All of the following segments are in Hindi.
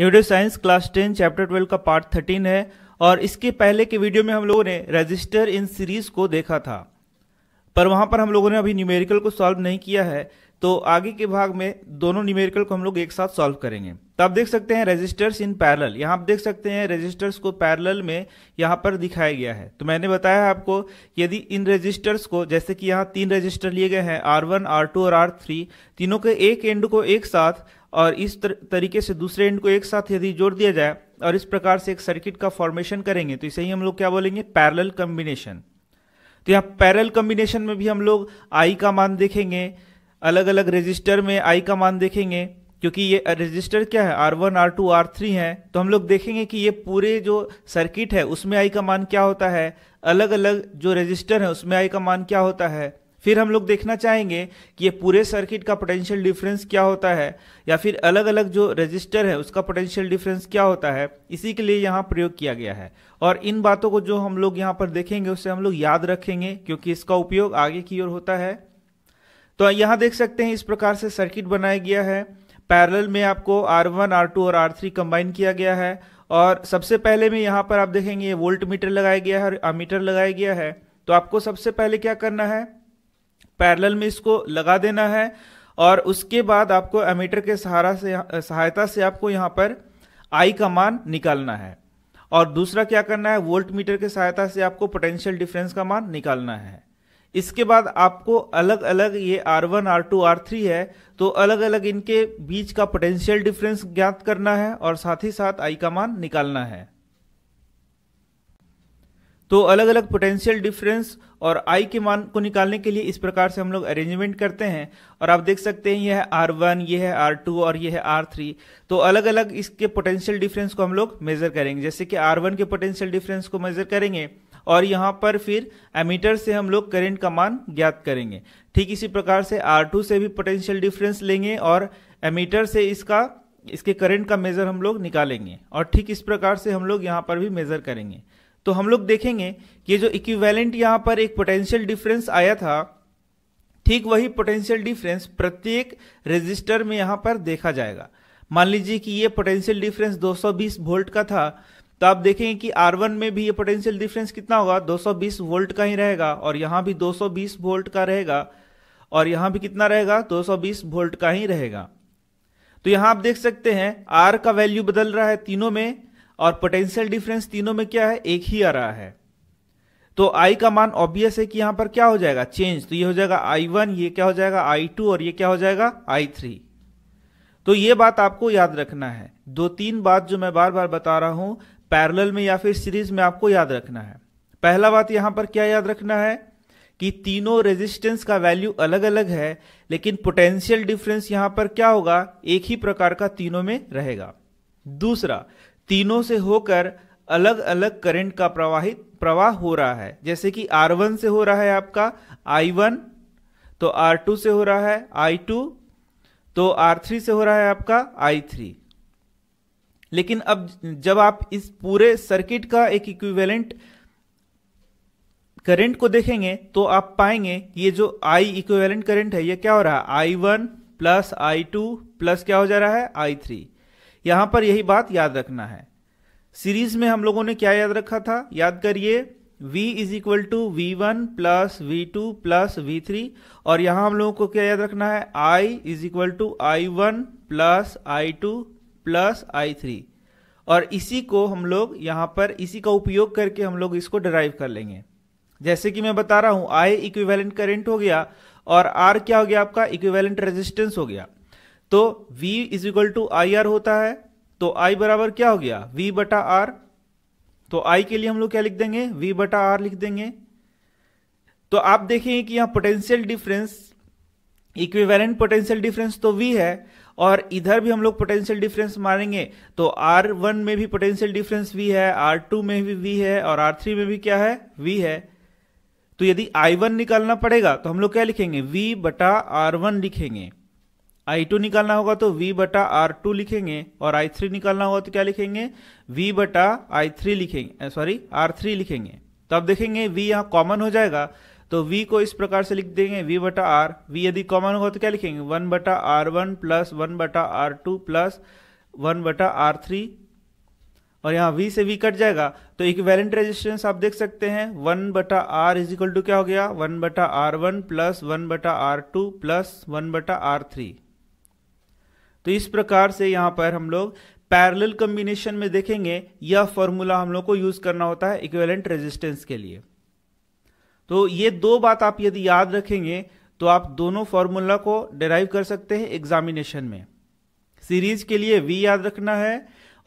video science class ten chapter twelve का पार्ट थर्टीन है और इसके पहले के वीडियो में हम लोगों ने रजिस्टर इन सीरीज को देखा था पर वहां पर हम लोगों ने अभी न्यूमेरिकल को सॉल्व नहीं किया है तो आगे के भाग में दोनों न्यूमेरिकल को हम लोग एक साथ सॉल्व करेंगे तो आप देख सकते हैं रजिस्टर्स इन पैरल यहाँ आप देख सकते हैं रजिस्टर्स को पैरल में यहाँ पर दिखाया गया है तो मैंने बताया आपको यदि इन रजिस्टर्स को जैसे कि यहाँ तीन रजिस्टर लिए गए हैं आर वन आर टू और आर थ्री तीनों के एक एंड को एक साथ और इस तर, तरीके से दूसरे एंड को एक साथ यदि जोड़ दिया जाए और इस प्रकार से एक सर्किट का फॉर्मेशन करेंगे तो इसे ही हम लोग क्या बोलेंगे पैरल कम्बिनेशन तो यहाँ पैरल कम्बिनेशन में भी हम लोग आई का मान देखेंगे अलग अलग रजिस्टर में आई का मान देखेंगे क्योंकि ये रजिस्टर क्या है R one R two R three है तो हम लोग देखेंगे कि ये पूरे जो सर्किट है उसमें आई का मान क्या होता है अलग अलग जो रजिस्टर है उसमें आई का मान क्या होता है फिर हम लोग देखना चाहेंगे कि ये पूरे सर्किट का पोटेंशियल डिफरेंस क्या होता है या फिर अलग अलग जो रजिस्टर है उसका पोटेंशियल डिफरेंस क्या होता है इसी के लिए यहाँ प्रयोग किया गया है और इन बातों को जो हम लोग यहाँ पर देखेंगे उसे हम लोग याद रखेंगे क्योंकि इसका उपयोग आगे की ओर होता है तो यहाँ देख सकते हैं इस प्रकार से सर्किट बनाया गया है पैरल में आपको आर वन और आर कंबाइन किया गया है और सबसे पहले में यहाँ पर आप देखेंगे वोल्ट मीटर लगाया गया है और अमीटर लगाया गया है तो आपको सबसे पहले क्या करना है पैरेलल में इसको लगा देना है और उसके बाद आपको एमीटर के सहारा से सहायता से आपको यहाँ पर आई का मान निकालना है और दूसरा क्या करना है वोल्ट मीटर के सहायता से आपको पोटेंशियल डिफरेंस का मान निकालना है इसके बाद आपको अलग अलग ये R one R two R three है तो अलग अलग इनके बीच का पोटेंशियल डिफरेंस ज्ञात करना है और साथ ही साथ आई का मान निकालना है तो अलग अलग पोटेंशियल डिफरेंस और आई के मान को निकालने के लिए इस प्रकार से हम लोग अरेंजमेंट करते हैं और आप देख सकते हैं यह है आर वन ये है आर टू और यह है आर थ्री तो अलग अलग इसके पोटेंशियल डिफरेंस को हम लोग मेजर करेंगे जैसे कि आर वन के पोटेंशियल डिफरेंस को मेजर करेंगे और यहाँ पर फिर एमीटर से हम लोग करेंट का मान ज्ञात करेंगे ठीक इसी प्रकार से टू से भी पोटेंशियल डिफरेंस लेंगे और एमीटर से इसका इसके करेंट का मेजर हम लोग निकालेंगे और ठीक इस प्रकार से हम लोग यहाँ पर भी मेजर करेंगे तो हम लोग देखेंगे कि जो इक्विवेलेंट यहां पर एक पोटेंशियल डिफरेंस आया था ठीक वही पोटेंशियल डिफरेंस प्रत्येक रजिस्टर में यहां पर देखा जाएगा मान लीजिए कि ये पोटेंशियल डिफरेंस 220 वोल्ट का था तो आप देखेंगे कि R1 में भी ये पोटेंशियल डिफरेंस कितना होगा 220 वोल्ट का ही रहेगा और यहां भी 220 वोल्ट का रहेगा और यहां भी कितना रहेगा 220 वोल्ट का ही रहेगा तो यहां आप देख सकते हैं R का वैल्यू बदल रहा है तीनों में और पोटेंशियल डिफरेंस तीनों में क्या है एक ही आ रहा है तो आई का मान ऑब्वियस है कि यहां पर क्या हो जाएगा चेंज तो ये हो जाएगा आई वन ये क्या हो जाएगा आई टू और ये क्या हो जाएगा आई थ्री तो ये बात आपको याद रखना है दो तीन बात जो मैं बार बार बता रहा हूं पैरेलल में या फिर सीरीज में आपको याद रखना है पहला बात यहां पर क्या याद रखना है कि तीनों रेजिस्टेंस का वैल्यू अलग अलग है लेकिन पोटेंशियल डिफरेंस यहां पर क्या होगा एक ही प्रकार का तीनों में रहेगा दूसरा तीनों से होकर अलग अलग करंट का प्रवाहित प्रवाह हो रहा है जैसे कि R1 से हो रहा है आपका I1 तो R2 से हो रहा है I2 तो R3 से हो रहा है आपका I3 लेकिन अब जब आप इस पूरे सर्किट का एक इक्विवेलेंट करंट को देखेंगे तो आप पाएंगे ये जो I इक्विवेलेंट करंट है ये क्या हो रहा है I1 plus I two plus क्या हो जा रहा है आई थ्री यहां पर यही बात याद रखना है सीरीज में हम लोगों ने क्या याद रखा था याद करिए v is equal to V one plus V two plus V three और यहां हम लोगों को क्या याद रखना है i is equal to I one plus I two plus I three और इसी को हम लोग यहां पर इसी का उपयोग करके हम लोग इसको डिराइव कर लेंगे जैसे कि मैं बता रहा हूं आई इक्विवेलेंट करेंट हो गया और आर क्या हो गया आपका इक्विवेलेंट रेजिस्टेंस हो गया तो V is equal to I R होता है तो I बराबर क्या हो गया V बटा आर तो I के लिए हम लोग क्या लिख देंगे V बटा आर लिख देंगे तो आप देखेंगे कि यहां potential difference equivalent potential difference तो V है और इधर भी हम लोग पोटेंशियल डिफरेंस मारेंगे तो R1 में भी पोटेंशियल डिफरेंस V है R2 में भी V है और R3 में भी क्या है V है तो यदि I1 निकालना पड़ेगा तो हम लोग क्या लिखेंगे V बटा R1 लिखेंगे आई टू निकालना होगा तो वी बटा आर टू लिखेंगे और आई थ्री निकालना होगा तो क्या लिखेंगे वी बटा आई थ्री लिखेंगे सॉरी आर थ्री लिखेंगे तो अब देखेंगे वी यहाँ कॉमन हो जाएगा तो v को इस प्रकार से लिख देंगे v बटा आर वी यदि कॉमन होगा तो क्या लिखेंगे वन बटा आर वन प्लस वन बटा आर टू प्लस वन बटा आर थ्री और यहाँ v से v कट जाएगा तो एक वैलेंट रेजिस्टेंस आप देख सकते हैं वन बटा आर इज इक्वल टू क्या हो गया वन बटा आर वन प्लस वन बटा आर टू प्लस वन बटा आर थ्री तो इस प्रकार से यहाँ पर हम लोग पैरेलल कम्बिनेशन में देखेंगे यह फॉर्मूला हम लोग को यूज करना होता है इक्वेलेंट रेजिस्टेंस के लिए तो ये दो बात आप यदि याद रखेंगे तो आप दोनों फॉर्मूला को डेराइव कर सकते हैं एग्जामिनेशन में सीरीज के लिए वी याद रखना है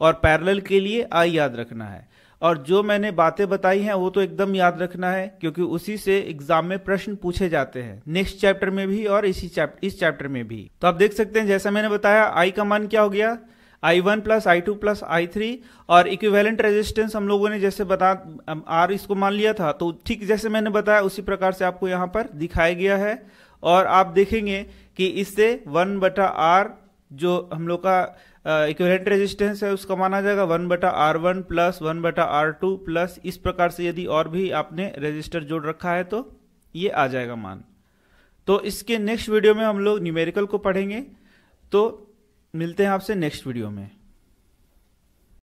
और पैरेलल के लिए आई याद रखना है और जो मैंने बातें बताई हैं वो तो एकदम याद रखना है क्योंकि उसी से एग्जाम में प्रश्न पूछे जाते हैं नेक्स्ट चैप्टर में भी और इसी चैप्टर इस चैप्टर में भी तो आप देख सकते हैं जैसा मैंने बताया आई का मान क्या हो गया I one plus I two plus I three और इक्विवेलेंट रेजिस्टेंस हम लोगों ने जैसे बता आर इसको मान लिया था तो ठीक जैसे मैंने बताया उसी प्रकार से आपको यहाँ पर दिखाया गया है और आप देखेंगे कि इससे वन बटा आर जो हम लोग का इक्वेलेंट रेजिस्टेंस है उसका माना जाएगा वन बटा आर वन प्लस वन बटा आर टू प्लस इस प्रकार से यदि और भी आपने रजिस्टर जोड़ रखा है तो ये आ जाएगा मान तो इसके नेक्स्ट वीडियो में हम लोग न्यूमेरिकल को पढ़ेंगे तो मिलते हैं आपसे नेक्स्ट वीडियो में